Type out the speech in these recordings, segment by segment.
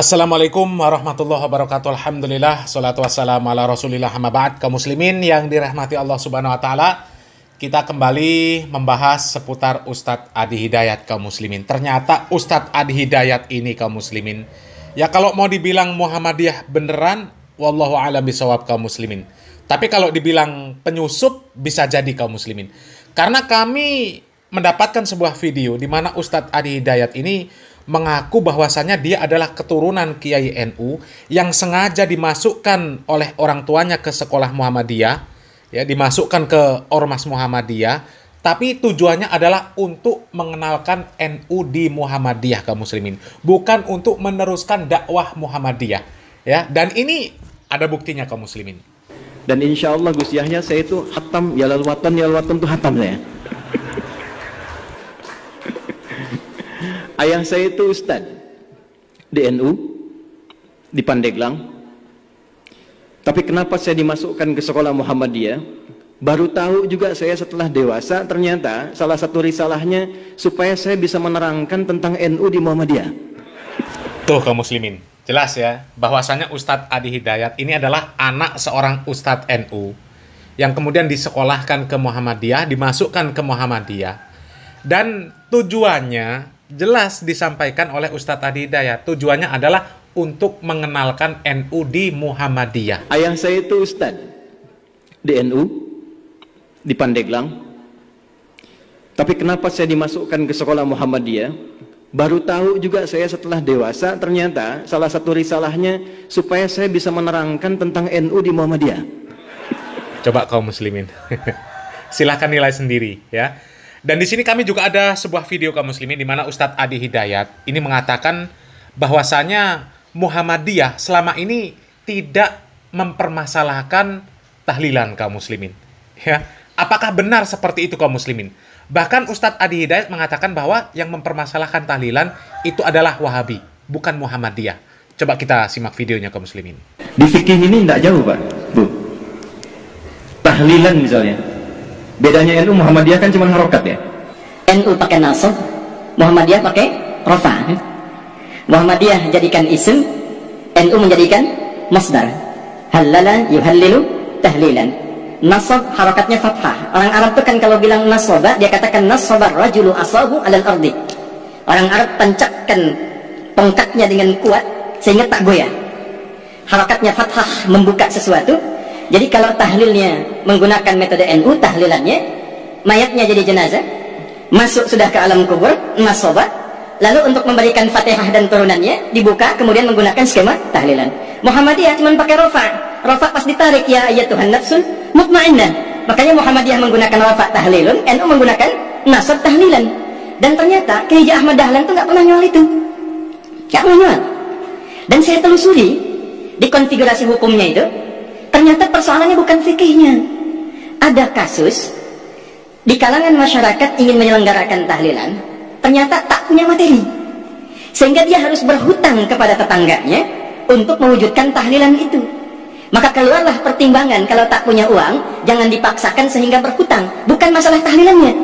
Assalamualaikum warahmatullahi wabarakatuh. Alhamdulillah, salatu wassalamu ala rasulillah ba'd. Kaum muslimin yang dirahmati Allah subhanahu wa ta'ala, kita kembali membahas seputar Ustadz Adi Hidayat kaum muslimin. Ternyata Ustadz Adi Hidayat ini kaum muslimin. Ya kalau mau dibilang Muhammadiyah beneran, wallahu alam bisawab kaum muslimin. Tapi kalau dibilang penyusup, bisa jadi kaum muslimin. Karena kami mendapatkan sebuah video di mana Ustadz Adi Hidayat ini mengaku bahwasannya dia adalah keturunan Kiai NU yang sengaja dimasukkan oleh orang tuanya ke sekolah Muhammadiyah, ya dimasukkan ke ormas Muhammadiyah, tapi tujuannya adalah untuk mengenalkan NU di Muhammadiyah ke muslimin, bukan untuk meneruskan dakwah Muhammadiyah, ya. Dan ini ada buktinya ke muslimin. Dan insya Allah Gus Yahya saya itu hatam, ya watan, yalal watan itu hatam saya. Ayah saya itu ustaz di NU di Pandeglang. Tapi kenapa saya dimasukkan ke sekolah Muhammadiyah? Baru tahu juga saya setelah dewasa ternyata salah satu risalahnya supaya saya bisa menerangkan tentang NU di Muhammadiyah. Tuh kaum muslimin, jelas ya bahwasanya Ustadz Adi Hidayat ini adalah anak seorang Ustadz NU yang kemudian disekolahkan ke Muhammadiyah, dimasukkan ke Muhammadiyah. Dan tujuannya jelas disampaikan oleh Ustadz ya Tujuannya adalah untuk mengenalkan NU di Muhammadiyah. Ayah saya itu Ustadz di NU, di Pandeglang. Tapi kenapa saya dimasukkan ke sekolah Muhammadiyah? Baru tahu juga saya setelah dewasa, ternyata salah satu risalahnya supaya saya bisa menerangkan tentang NU di Muhammadiyah. Coba kaum muslimin. Silahkan nilai sendiri ya. Dan di sini kami juga ada sebuah video kaum muslimin di mana Ustadz Adi Hidayat ini mengatakan bahwasanya Muhammadiyah selama ini tidak mempermasalahkan tahlilan kaum muslimin. Ya, apakah benar seperti itu kaum muslimin? Bahkan Ustadz Adi Hidayat mengatakan bahwa yang mempermasalahkan tahlilan itu adalah Wahabi, bukan Muhammadiyah. Coba kita simak videonya kaum muslimin. Di fikih ini tidak jauh, Pak. Bu. Tahlilan misalnya Bedanya NU Muhammadiyah kan cuma harokat ya. NU pakai nasab, Muhammadiyah pakai rofa. Hmm. Muhammadiyah jadikan isim, NU menjadikan masdar. Halala yuhallilu tahlilan. Nasab harokatnya fathah. Orang Arab tuh kan kalau bilang nasaba, dia katakan nasabar rajulu asabu alal ardi. Orang Arab tancapkan tongkatnya dengan kuat sehingga tak goyah. Harokatnya fathah membuka sesuatu, jadi kalau tahlilnya menggunakan metode NU tahlilannya mayatnya jadi jenazah masuk sudah ke alam kubur nasobat lalu untuk memberikan fatihah dan turunannya dibuka kemudian menggunakan skema tahlilan Muhammadiyah cuma pakai rofa rofa pas ditarik ya ayat Tuhan nafsun mutmainnah makanya Muhammadiyah menggunakan rofa tahlilun NU menggunakan nasab tahlilan dan ternyata Kiai Ahmad Dahlan tuh nggak pernah nyual itu nggak pernah nyual dan saya telusuri di konfigurasi hukumnya itu Ternyata persoalannya bukan fikihnya. Ada kasus di kalangan masyarakat ingin menyelenggarakan tahlilan, ternyata tak punya materi. Sehingga dia harus berhutang kepada tetangganya untuk mewujudkan tahlilan itu. Maka keluarlah pertimbangan kalau tak punya uang, jangan dipaksakan sehingga berhutang. Bukan masalah tahlilannya.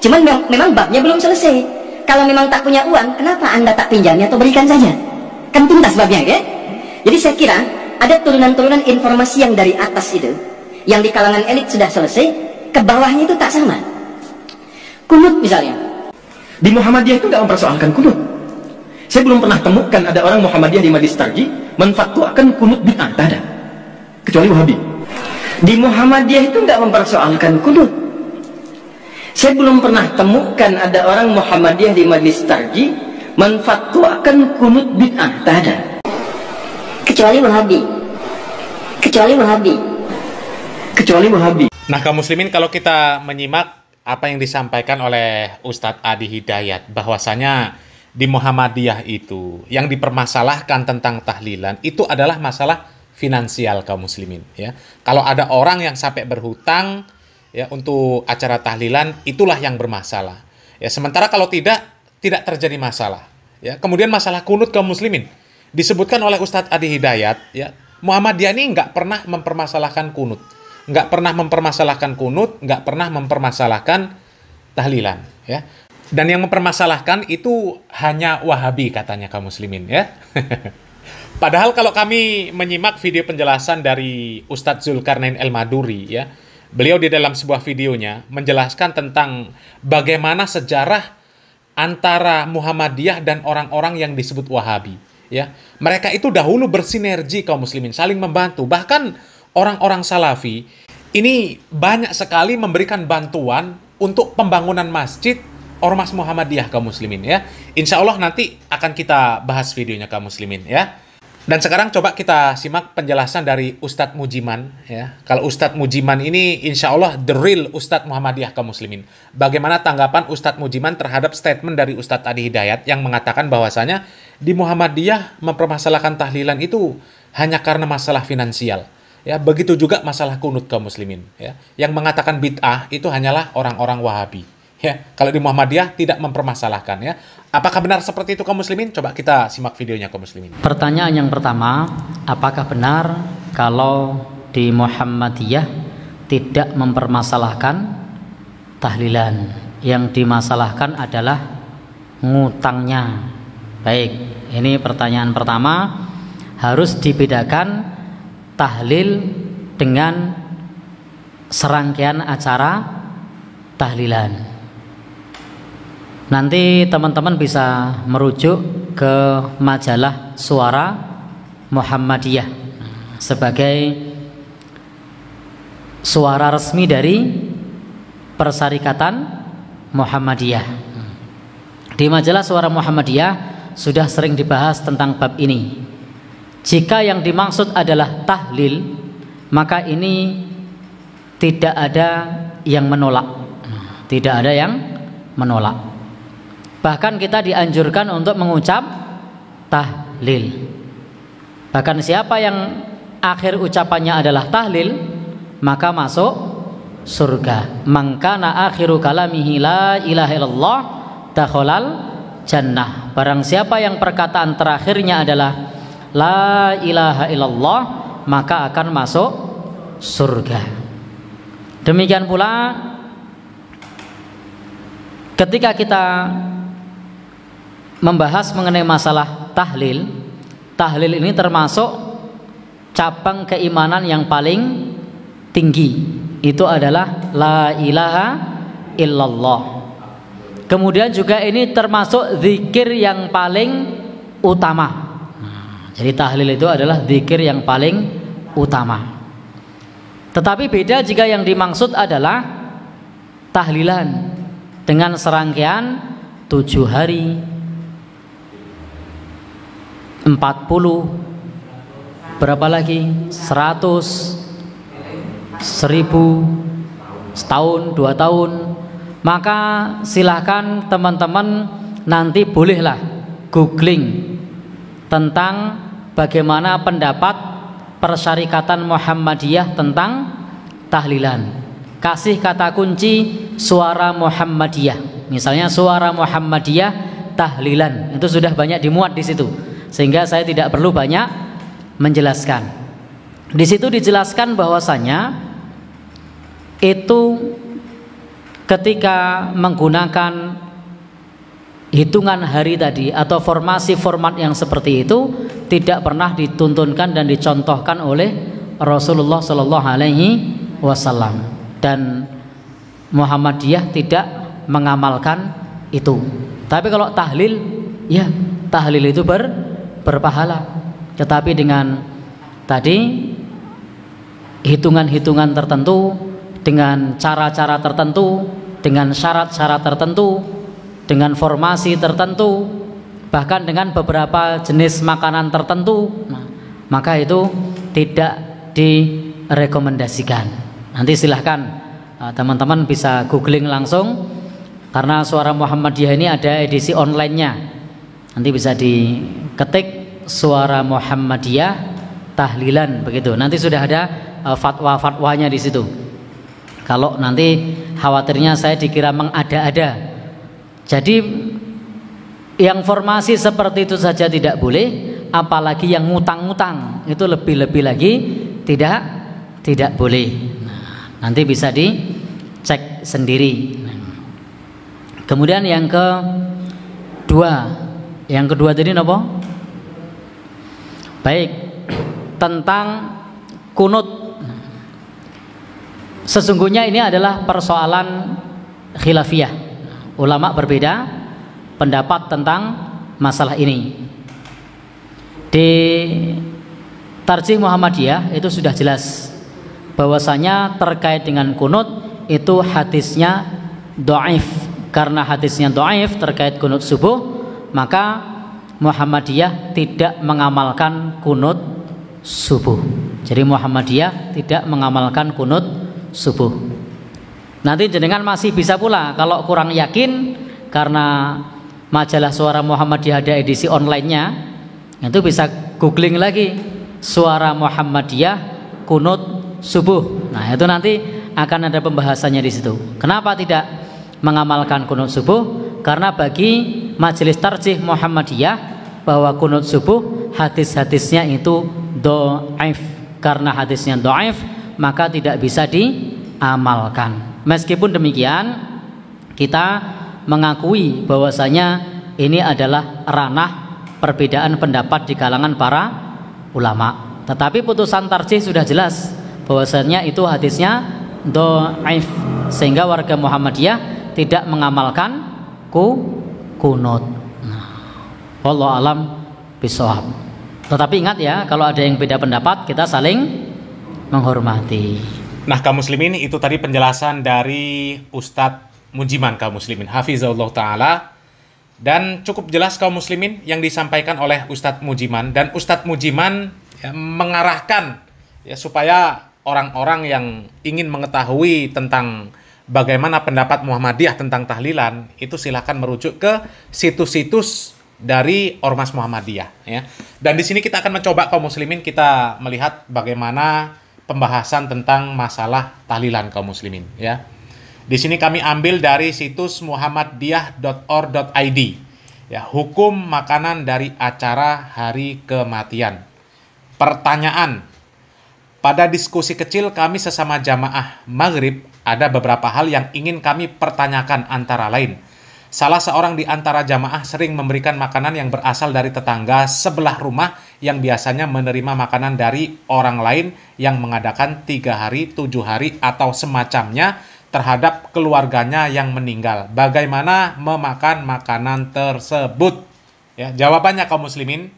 Cuman memang, memang babnya belum selesai. Kalau memang tak punya uang, kenapa Anda tak pinjamnya atau berikan saja? Kan tuntas babnya, ya? Jadi saya kira ada turunan-turunan informasi yang dari atas itu yang di kalangan elit sudah selesai ke bawahnya itu tak sama kunut misalnya di Muhammadiyah itu tidak mempersoalkan kunut saya belum pernah temukan ada orang Muhammadiyah di Madis Tarji menfatwakan kunut bid'ah tak ada kecuali Wahabi di Muhammadiyah itu tidak mempersoalkan kunut saya belum pernah temukan ada orang Muhammadiyah di Majlis Tarji menfatwakan kunut bid'ah tak ada kecuali Wahabi. kecuali Wahabi. kecuali Wahabi. nah kaum muslimin kalau kita menyimak apa yang disampaikan oleh Ustadz Adi Hidayat bahwasanya di Muhammadiyah itu yang dipermasalahkan tentang tahlilan itu adalah masalah finansial kaum muslimin ya. Kalau ada orang yang sampai berhutang ya untuk acara tahlilan itulah yang bermasalah. Ya sementara kalau tidak tidak terjadi masalah. Ya, kemudian masalah kunut kaum muslimin disebutkan oleh Ustadz Adi Hidayat ya Muhammadiyah ini nggak pernah mempermasalahkan kunut nggak pernah mempermasalahkan kunut nggak pernah mempermasalahkan tahlilan ya dan yang mempermasalahkan itu hanya Wahabi katanya kaum muslimin ya padahal kalau kami menyimak video penjelasan dari Ustadz Zulkarnain El Maduri ya beliau di dalam sebuah videonya menjelaskan tentang bagaimana sejarah antara Muhammadiyah dan orang-orang yang disebut Wahabi ya mereka itu dahulu bersinergi kaum muslimin saling membantu bahkan orang-orang salafi ini banyak sekali memberikan bantuan untuk pembangunan masjid ormas muhammadiyah kaum muslimin ya insya Allah nanti akan kita bahas videonya kaum muslimin ya dan sekarang coba kita simak penjelasan dari Ustadz Mujiman ya. Kalau Ustadz Mujiman ini insya Allah the real Ustadz Muhammadiyah kaum muslimin. Bagaimana tanggapan Ustadz Mujiman terhadap statement dari Ustadz Adi Hidayat yang mengatakan bahwasanya di Muhammadiyah mempermasalahkan tahlilan itu hanya karena masalah finansial. Ya, begitu juga masalah kunut kaum muslimin, ya. Yang mengatakan bid'ah itu hanyalah orang-orang Wahabi. Ya, kalau di Muhammadiyah tidak mempermasalahkan ya. Apakah benar seperti itu kaum muslimin? Coba kita simak videonya kaum muslimin. Pertanyaan yang pertama, apakah benar kalau di Muhammadiyah tidak mempermasalahkan tahlilan? Yang dimasalahkan adalah ngutangnya Baik, ini pertanyaan pertama harus dibedakan tahlil dengan serangkaian acara tahlilan. Nanti teman-teman bisa merujuk ke majalah Suara Muhammadiyah sebagai suara resmi dari Persyarikatan Muhammadiyah. Di majalah Suara Muhammadiyah sudah sering dibahas tentang bab ini. Jika yang dimaksud adalah tahlil, maka ini tidak ada yang menolak. Tidak ada yang menolak. Bahkan kita dianjurkan untuk mengucap tahlil. Bahkan siapa yang akhir ucapannya adalah tahlil, maka masuk surga. Mangkana akhiru kalamihi la ilaha illallah takhalal jannah. Barang siapa yang perkataan terakhirnya adalah la ilaha illallah maka akan masuk surga. Demikian pula ketika kita membahas mengenai masalah tahlil, tahlil ini termasuk cabang keimanan yang paling tinggi. Itu adalah la ilaha illallah. Kemudian juga ini termasuk zikir yang paling utama. Nah, jadi tahlil itu adalah zikir yang paling utama. Tetapi beda jika yang dimaksud adalah tahlilan dengan serangkaian tujuh hari, empat puluh, berapa lagi, seratus, seribu, setahun, dua tahun, maka silahkan teman-teman nanti bolehlah googling tentang bagaimana pendapat persyarikatan Muhammadiyah tentang tahlilan kasih kata kunci suara Muhammadiyah misalnya suara Muhammadiyah tahlilan itu sudah banyak dimuat di situ sehingga saya tidak perlu banyak menjelaskan di situ dijelaskan bahwasanya itu ketika menggunakan hitungan hari tadi atau formasi format yang seperti itu tidak pernah dituntunkan dan dicontohkan oleh Rasulullah Shallallahu Alaihi Wasallam dan Muhammadiyah tidak mengamalkan itu. Tapi kalau tahlil, ya tahlil itu ber, berpahala. Tetapi dengan tadi hitungan-hitungan tertentu, dengan cara-cara tertentu, dengan syarat-syarat tertentu, dengan formasi tertentu, bahkan dengan beberapa jenis makanan tertentu, nah, maka itu tidak direkomendasikan. Nanti silahkan uh, teman-teman bisa googling langsung karena suara Muhammadiyah ini ada edisi online-nya. Nanti bisa diketik suara Muhammadiyah tahlilan begitu. Nanti sudah ada uh, fatwa-fatwanya di situ. Kalau nanti Khawatirnya saya dikira mengada-ada. Jadi yang formasi seperti itu saja tidak boleh, apalagi yang ngutang-ngutang itu lebih-lebih lagi tidak tidak boleh. Nah, nanti bisa dicek sendiri. Kemudian yang ke dua, yang kedua tadi nopo? Baik, tentang kunut Sesungguhnya ini adalah persoalan khilafiyah. Ulama berbeda pendapat tentang masalah ini. Di Tarjih Muhammadiyah itu sudah jelas bahwasanya terkait dengan kunut itu hadisnya doaif karena hadisnya doaif terkait kunut subuh maka Muhammadiyah tidak mengamalkan kunut subuh jadi Muhammadiyah tidak mengamalkan kunut subuh. Nanti jenengan masih bisa pula kalau kurang yakin karena majalah Suara Muhammadiyah ada edisi online-nya itu bisa googling lagi Suara Muhammadiyah kunut subuh. Nah, itu nanti akan ada pembahasannya di situ. Kenapa tidak mengamalkan kunut subuh? Karena bagi majelis tarjih Muhammadiyah bahwa kunut subuh hadis-hadisnya itu do'if karena hadisnya do'if maka tidak bisa diamalkan. Meskipun demikian, kita mengakui bahwasanya ini adalah ranah perbedaan pendapat di kalangan para ulama. Tetapi putusan tarjih sudah jelas bahwasanya itu hadisnya dhaif sehingga warga Muhammadiyah tidak mengamalkan ku kunut. Nah, wallahu alam bisawab. Tetapi ingat ya, kalau ada yang beda pendapat, kita saling menghormati. Nah, kaum muslimin itu tadi penjelasan dari Ustadz Mujiman kaum muslimin Hafizahullah taala dan cukup jelas kaum muslimin yang disampaikan oleh Ustadz Mujiman dan Ustadz Mujiman ya, mengarahkan ya supaya orang-orang yang ingin mengetahui tentang bagaimana pendapat Muhammadiyah tentang tahlilan itu silahkan merujuk ke situs-situs dari ormas Muhammadiyah ya. Dan di sini kita akan mencoba kaum muslimin kita melihat bagaimana pembahasan tentang masalah tahlilan kaum muslimin ya. Di sini kami ambil dari situs muhammaddiyah.or.id. ya, hukum makanan dari acara hari kematian. Pertanyaan pada diskusi kecil kami sesama jamaah Maghrib, ada beberapa hal yang ingin kami pertanyakan antara lain Salah seorang di antara jamaah sering memberikan makanan yang berasal dari tetangga sebelah rumah yang biasanya menerima makanan dari orang lain yang mengadakan tiga hari, tujuh hari, atau semacamnya terhadap keluarganya yang meninggal. Bagaimana memakan makanan tersebut? Ya, jawabannya kaum muslimin.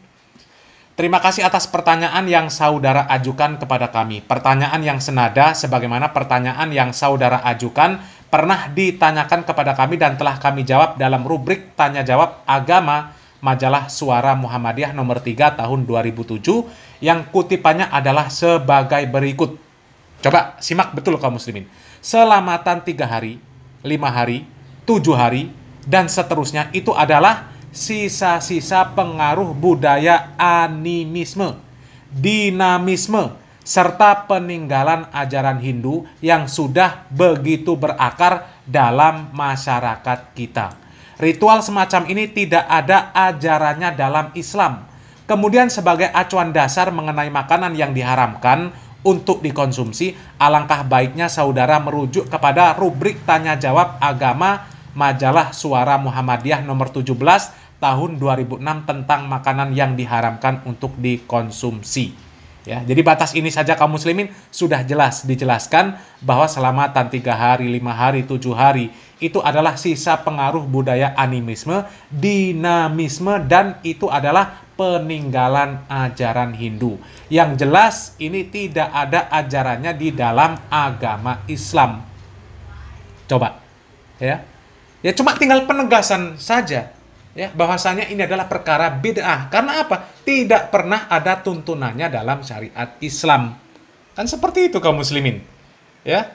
Terima kasih atas pertanyaan yang saudara ajukan kepada kami. Pertanyaan yang senada sebagaimana pertanyaan yang saudara ajukan pernah ditanyakan kepada kami dan telah kami jawab dalam rubrik Tanya Jawab Agama Majalah Suara Muhammadiyah nomor 3 tahun 2007 yang kutipannya adalah sebagai berikut. Coba simak betul kaum muslimin. Selamatan tiga hari, lima hari, tujuh hari, dan seterusnya itu adalah sisa-sisa pengaruh budaya animisme, dinamisme, serta peninggalan ajaran Hindu yang sudah begitu berakar dalam masyarakat kita. Ritual semacam ini tidak ada ajarannya dalam Islam. Kemudian sebagai acuan dasar mengenai makanan yang diharamkan untuk dikonsumsi, alangkah baiknya saudara merujuk kepada rubrik tanya jawab agama majalah Suara Muhammadiyah nomor 17 tahun 2006 tentang makanan yang diharamkan untuk dikonsumsi. Ya, jadi batas ini saja kaum muslimin sudah jelas dijelaskan bahwa selamatan tiga hari, lima hari, tujuh hari itu adalah sisa pengaruh budaya animisme, dinamisme dan itu adalah peninggalan ajaran Hindu. Yang jelas ini tidak ada ajarannya di dalam agama Islam. Coba, ya, ya cuma tinggal penegasan saja ya bahwasanya ini adalah perkara bid'ah. Karena apa? Tidak pernah ada tuntunannya dalam syariat Islam. Kan seperti itu kaum muslimin. Ya.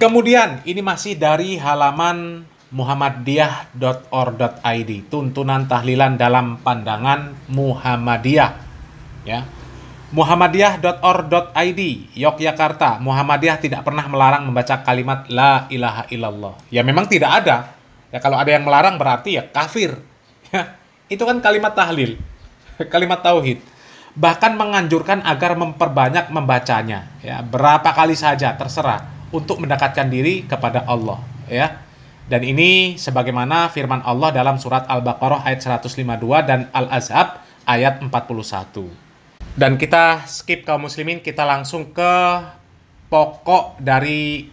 Kemudian ini masih dari halaman muhammadiyah.or.id tuntunan tahlilan dalam pandangan Muhammadiyah ya muhammadiyah.or.id Yogyakarta Muhammadiyah tidak pernah melarang membaca kalimat la ilaha illallah ya memang tidak ada ya kalau ada yang melarang berarti ya kafir Ya, itu kan kalimat tahlil, kalimat tauhid. Bahkan menganjurkan agar memperbanyak membacanya, ya, berapa kali saja terserah untuk mendekatkan diri kepada Allah, ya. Dan ini sebagaimana firman Allah dalam surat Al-Baqarah ayat 152 dan Al-Azhab ayat 41. Dan kita skip kaum muslimin, kita langsung ke pokok dari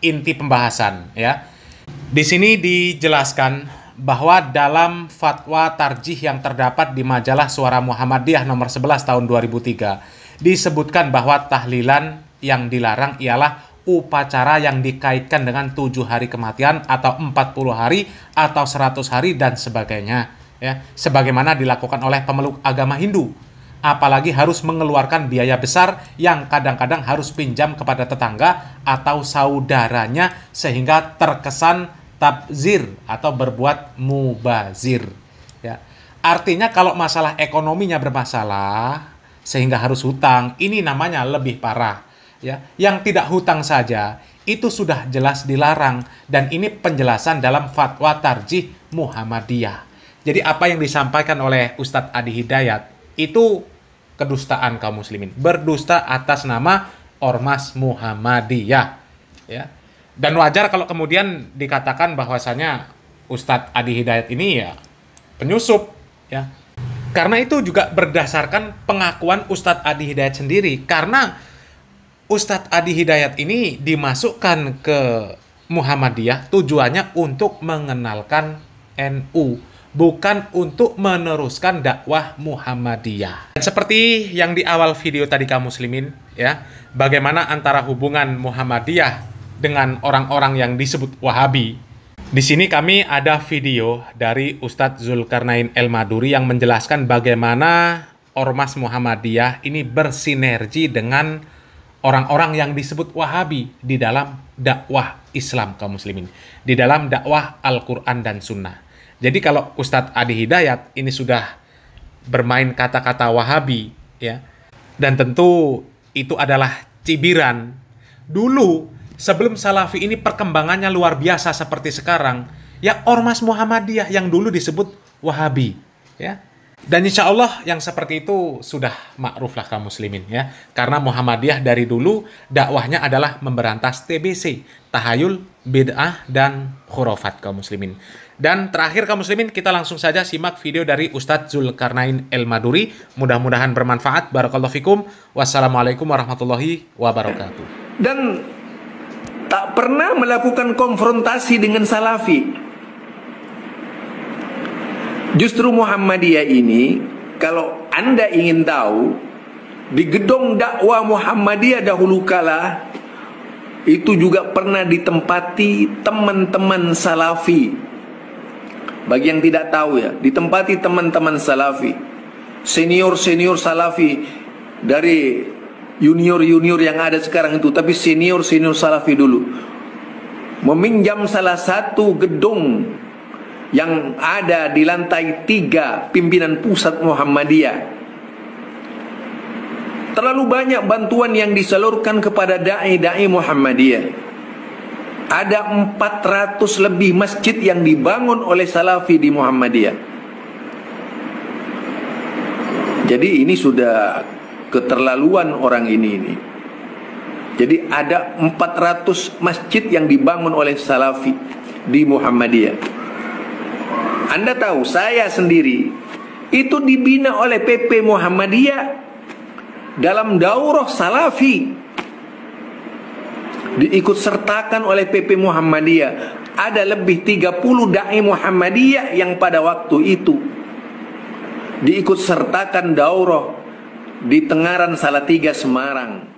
inti pembahasan ya. Di sini dijelaskan bahwa dalam fatwa tarjih yang terdapat di majalah Suara Muhammadiyah nomor 11 tahun 2003 disebutkan bahwa tahlilan yang dilarang ialah upacara yang dikaitkan dengan tujuh hari kematian atau 40 hari atau 100 hari dan sebagainya ya sebagaimana dilakukan oleh pemeluk agama Hindu apalagi harus mengeluarkan biaya besar yang kadang-kadang harus pinjam kepada tetangga atau saudaranya sehingga terkesan tabzir atau berbuat mubazir. Ya. Artinya kalau masalah ekonominya bermasalah sehingga harus hutang, ini namanya lebih parah. Ya, yang tidak hutang saja itu sudah jelas dilarang dan ini penjelasan dalam fatwa tarjih Muhammadiyah. Jadi apa yang disampaikan oleh Ustadz Adi Hidayat itu kedustaan kaum muslimin, berdusta atas nama Ormas Muhammadiyah. Ya dan wajar kalau kemudian dikatakan bahwasanya Ustadz Adi Hidayat ini ya penyusup ya karena itu juga berdasarkan pengakuan Ustadz Adi Hidayat sendiri karena Ustadz Adi Hidayat ini dimasukkan ke Muhammadiyah tujuannya untuk mengenalkan NU bukan untuk meneruskan dakwah Muhammadiyah. Dan seperti yang di awal video tadi kamu muslimin ya, bagaimana antara hubungan Muhammadiyah dengan orang-orang yang disebut Wahabi. Di sini kami ada video dari Ustadz Zulkarnain El Maduri yang menjelaskan bagaimana Ormas Muhammadiyah ini bersinergi dengan orang-orang yang disebut Wahabi di dalam dakwah Islam kaum muslimin, di dalam dakwah Al-Qur'an dan Sunnah. Jadi kalau Ustadz Adi Hidayat ini sudah bermain kata-kata Wahabi ya. Dan tentu itu adalah cibiran. Dulu sebelum Salafi ini perkembangannya luar biasa seperti sekarang, ya Ormas Muhammadiyah yang dulu disebut Wahabi, ya. Dan insya Allah yang seperti itu sudah makruflah kaum muslimin ya. Karena Muhammadiyah dari dulu dakwahnya adalah memberantas TBC, tahayul, bid'ah, dan khurafat kaum muslimin. Dan terakhir kaum muslimin kita langsung saja simak video dari Ustadz Zulkarnain El Maduri. Mudah-mudahan bermanfaat. Barakallahu fikum. Wassalamualaikum warahmatullahi wabarakatuh. Dan tak pernah melakukan konfrontasi dengan salafi. Justru Muhammadiyah ini kalau Anda ingin tahu di gedung dakwah Muhammadiyah dahulu kala itu juga pernah ditempati teman-teman salafi. Bagi yang tidak tahu ya, ditempati teman-teman salafi. Senior-senior salafi dari junior-junior yang ada sekarang itu, tapi senior-senior salafi dulu. Meminjam salah satu gedung yang ada di lantai tiga pimpinan pusat Muhammadiyah. Terlalu banyak bantuan yang disalurkan kepada da'i-da'i Muhammadiyah. Ada 400 lebih masjid yang dibangun oleh salafi di Muhammadiyah. Jadi ini sudah keterlaluan orang ini ini. Jadi ada 400 masjid yang dibangun oleh salafi di Muhammadiyah. Anda tahu saya sendiri itu dibina oleh PP Muhammadiyah dalam daurah salafi diikut sertakan oleh PP Muhammadiyah ada lebih 30 dai Muhammadiyah yang pada waktu itu diikut sertakan daurah di Tengaran Salatiga Semarang